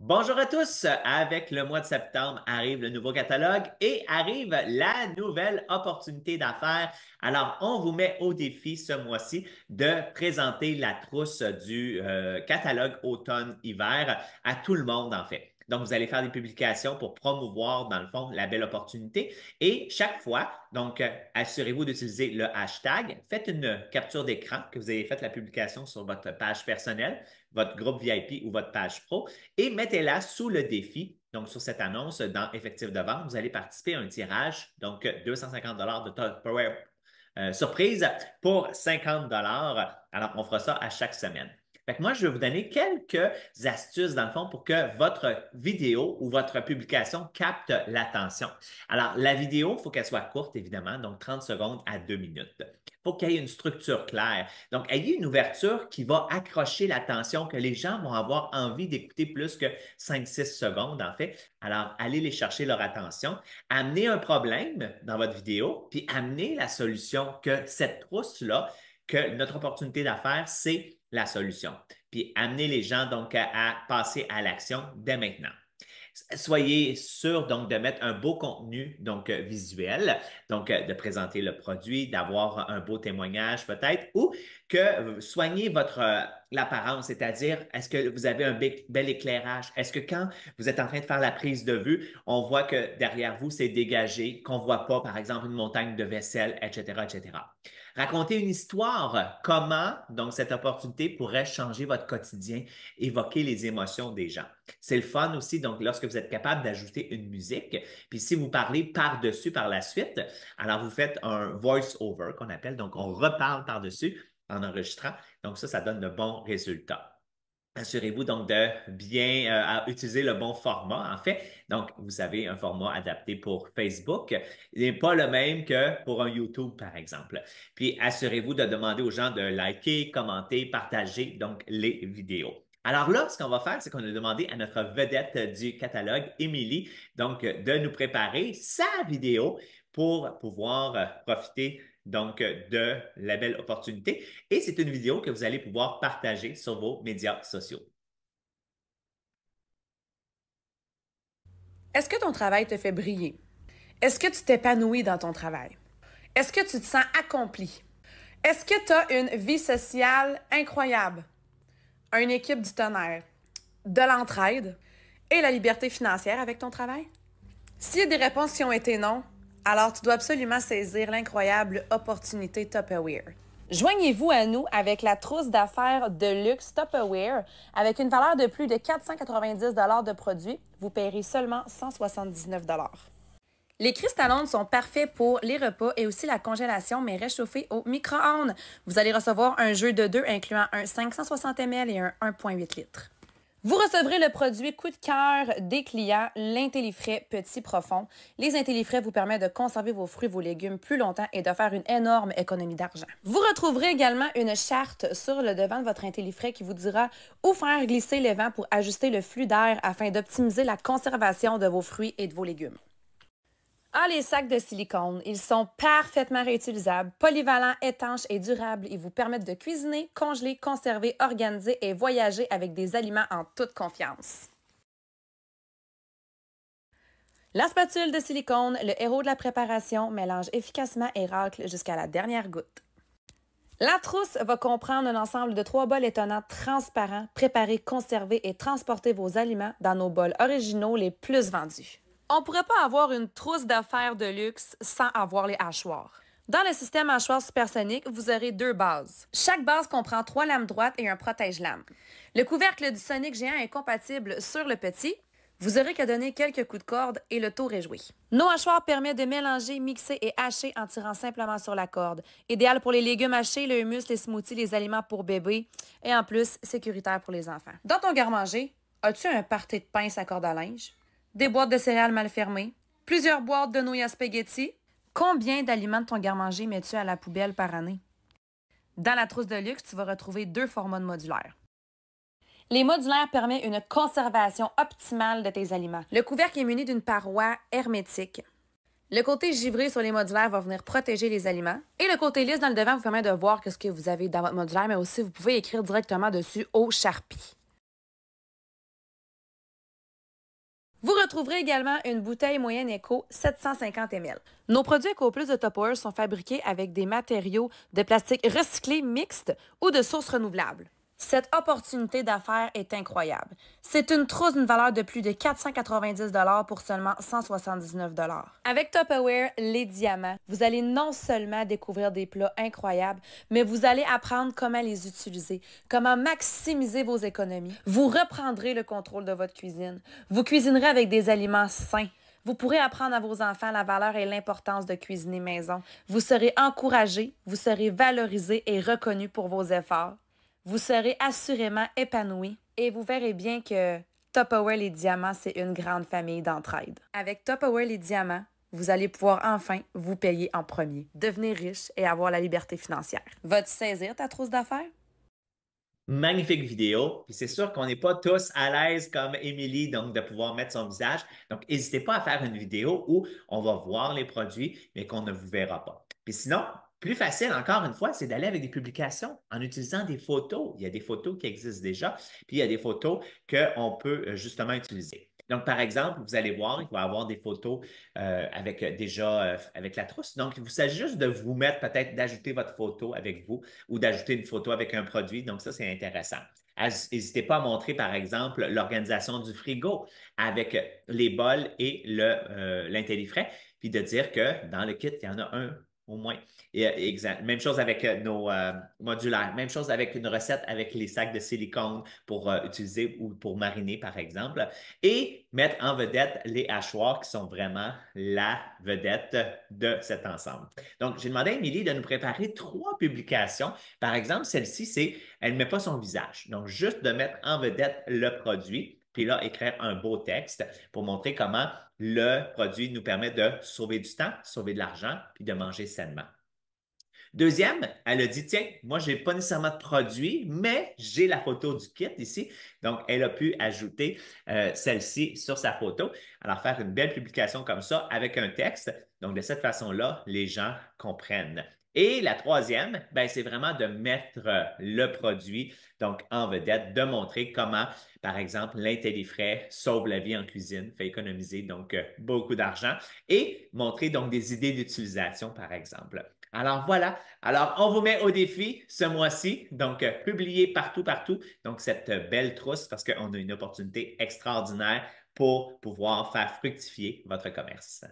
Bonjour à tous. Avec le mois de septembre arrive le nouveau catalogue et arrive la nouvelle opportunité d'affaires. Alors, on vous met au défi ce mois-ci de présenter la trousse du euh, catalogue automne-hiver à tout le monde, en fait. Donc, vous allez faire des publications pour promouvoir, dans le fond, la belle opportunité. Et chaque fois, donc, euh, assurez-vous d'utiliser le hashtag. Faites une capture d'écran que vous avez faite la publication sur votre page personnelle, votre groupe VIP ou votre page pro et mettez-la sous le défi donc, sur cette annonce dans Effectif de vente, vous allez participer à un tirage, donc 250 de euh, surprise pour 50 Alors, on fera ça à chaque semaine. Fait moi, je vais vous donner quelques astuces, dans le fond, pour que votre vidéo ou votre publication capte l'attention. Alors, la vidéo, il faut qu'elle soit courte, évidemment, donc 30 secondes à 2 minutes. Il faut qu'il y ait une structure claire. Donc, ayez une ouverture qui va accrocher l'attention, que les gens vont avoir envie d'écouter plus que 5-6 secondes, en fait. Alors, allez les chercher leur attention. Amenez un problème dans votre vidéo, puis amenez la solution que cette trousse-là, que notre opportunité d'affaires, c'est la solution. Puis amener les gens donc à, passer à l'action dès maintenant. Soyez sûr donc de mettre un beau contenu donc euh, visuel, donc euh, de présenter le produit, d'avoir un beau témoignage peut-être, ou que soignez votre euh, l'apparence, c'est-à-dire est-ce que vous avez un bel éclairage? Est-ce que quand vous êtes en train de faire la prise de vue, on voit que derrière vous, c'est dégagé, qu'on ne voit pas, par exemple, une montagne de vaisselle, etc., etc. Racontez une histoire. Comment, donc, cette opportunité pourrait changer votre quotidien, évoquer les émotions des gens. C'est le fun aussi, donc, lorsque vous êtes capable d'ajouter une musique. Puis, si vous parlez par-dessus par la suite, alors vous faites un voice-over qu'on appelle, donc, on reparle par-dessus en enregistrant. Donc, ça, ça donne de bons résultats. Assurez-vous donc de bien euh, utiliser le bon format, en fait. Donc, vous avez un format adapté pour Facebook. Il n'est pas le même que pour un YouTube, par exemple. Puis, assurez-vous de demander aux gens de liker, commenter, partager, donc, les vidéos. Alors là, ce qu'on va faire, c'est qu'on a demandé à notre vedette du catalogue, Émilie, donc, de nous préparer sa vidéo pour pouvoir profiter donc euh, de la belle opportunité. Et c'est une vidéo que vous allez pouvoir partager sur vos médias sociaux. Est-ce que ton travail te fait briller? Est-ce que tu t'épanouis dans ton travail? Est-ce que tu te sens accompli? Est-ce que tu as une vie sociale incroyable? Une équipe du tonnerre, de l'entraide et la liberté financière avec ton travail? S'il y a des réponses qui ont été non, alors, tu dois absolument saisir l'incroyable opportunité Tupperware. Joignez-vous à nous avec la trousse d'affaires de luxe Tupperware avec une valeur de plus de 490 de produits. Vous paierez seulement 179 les cristallons sont parfaits pour les repas et aussi la congélation, mais réchauffés au micro-ondes. Vous allez recevoir un jeu de deux incluant un 560 ml et un 1,8 litres. Vous recevrez le produit coup de cœur des clients, l'Intellifrais Petit Profond. Les Intellifrais vous permettent de conserver vos fruits, et vos légumes plus longtemps et de faire une énorme économie d'argent. Vous retrouverez également une charte sur le devant de votre Intellifrais qui vous dira où faire glisser les vents pour ajuster le flux d'air afin d'optimiser la conservation de vos fruits et de vos légumes les sacs de silicone. Ils sont parfaitement réutilisables, polyvalents, étanches et durables. Ils vous permettent de cuisiner, congeler, conserver, organiser et voyager avec des aliments en toute confiance. La spatule de silicone, le héros de la préparation, mélange efficacement et racle jusqu'à la dernière goutte. La trousse va comprendre un ensemble de trois bols étonnants transparents. Préparez, conservez et transportez vos aliments dans nos bols originaux les plus vendus. On pourrait pas avoir une trousse d'affaires de luxe sans avoir les hachoirs. Dans le système hachoir supersonique, vous aurez deux bases. Chaque base comprend trois lames droites et un protège-lame. Le couvercle du Sonic géant est compatible sur le petit. Vous aurez qu'à donner quelques coups de corde et le tour est joué. Nos hachoirs permettent de mélanger, mixer et hacher en tirant simplement sur la corde. Idéal pour les légumes hachés, le humus, les smoothies, les aliments pour bébés et en plus sécuritaire pour les enfants. Dans ton garde-manger, as-tu un parté de pince à corde à linge? des boîtes de céréales mal fermées, plusieurs boîtes de nouilles à spaghetti. Combien d'aliments de ton garde-manger mets-tu à la poubelle par année? Dans la trousse de luxe, tu vas retrouver deux formats de modulaires. Les modulaires permettent une conservation optimale de tes aliments. Le couvercle est muni d'une paroi hermétique. Le côté givré sur les modulaires va venir protéger les aliments. Et le côté lisse dans le devant vous permet de voir ce que vous avez dans votre modulaire, mais aussi vous pouvez écrire directement dessus au Sharpie. Vous retrouverez également une bouteille moyenne éco 750 ml. Nos produits éco plus de Topower sont fabriqués avec des matériaux de plastique recyclé mixte ou de sources renouvelables. Cette opportunité d'affaires est incroyable. C'est une trousse d'une valeur de plus de 490 pour seulement 179 Avec Tupperware, les diamants, vous allez non seulement découvrir des plats incroyables, mais vous allez apprendre comment les utiliser, comment maximiser vos économies. Vous reprendrez le contrôle de votre cuisine. Vous cuisinerez avec des aliments sains. Vous pourrez apprendre à vos enfants la valeur et l'importance de cuisiner maison. Vous serez encouragé, vous serez valorisé et reconnu pour vos efforts vous serez assurément épanoui et vous verrez bien que Tupperware les Diamants, c'est une grande famille d'entraide. Avec Tupperware les Diamants, vous allez pouvoir enfin vous payer en premier, devenir riche et avoir la liberté financière. va tu saisir ta trousse d'affaires? Magnifique vidéo. Puis c'est sûr qu'on n'est pas tous à l'aise comme Émilie, donc de pouvoir mettre son visage. Donc, n'hésitez pas à faire une vidéo où on va voir les produits, mais qu'on ne vous verra pas. Puis sinon, plus facile, encore une fois, c'est d'aller avec des publications en utilisant des photos. Il y a des photos qui existent déjà, puis il y a des photos qu'on peut euh, justement utiliser. Donc, par exemple, vous allez voir, il va y avoir des photos euh, avec euh, déjà avec la trousse. Donc, il vous s'agit juste de vous mettre peut-être d'ajouter votre photo avec vous ou d'ajouter une photo avec un produit. Donc, ça, c'est intéressant. N'hésitez pas à montrer, par exemple, l'organisation du frigo avec les bols et le, frais, puis de dire que dans le kit, il y en a un au moins. Euh, exact. Même chose avec euh, nos euh, modulaires. Même chose avec une recette avec les sacs de silicone pour utiliser ou pour mariner, par exemple. Et mettre en vedette les hachoirs qui sont vraiment la vedette de cet ensemble. Donc, j'ai demandé à Émilie de nous préparer trois publications. Par exemple, celle-ci, c'est Elle ne met pas son visage. Donc, juste de mettre en vedette le produit puis là, écrire un beau texte pour montrer comment le produit nous permet de sauver du temps, sauver de l'argent, puis de manger sainement. Deuxième, elle a dit, tiens, moi, je n'ai pas nécessairement de produit, mais j'ai la photo du kit ici. Donc, elle a pu ajouter euh, celle-ci sur sa photo. Alors, faire une belle publication comme ça avec un texte. Donc, de cette façon-là, les gens comprennent. Et la troisième, ben, c'est vraiment de mettre euh, le produit donc en vedette, de montrer comment, par exemple, l'intellifrais sauve la vie en cuisine, fait économiser donc euh, beaucoup d'argent et montrer donc des idées d'utilisation, par exemple. Alors voilà. Alors, on vous met au défi ce mois-ci. Donc, publier euh, publiez partout, partout. Donc, cette euh, belle trousse parce qu'on a une opportunité extraordinaire pour pouvoir faire fructifier votre commerce.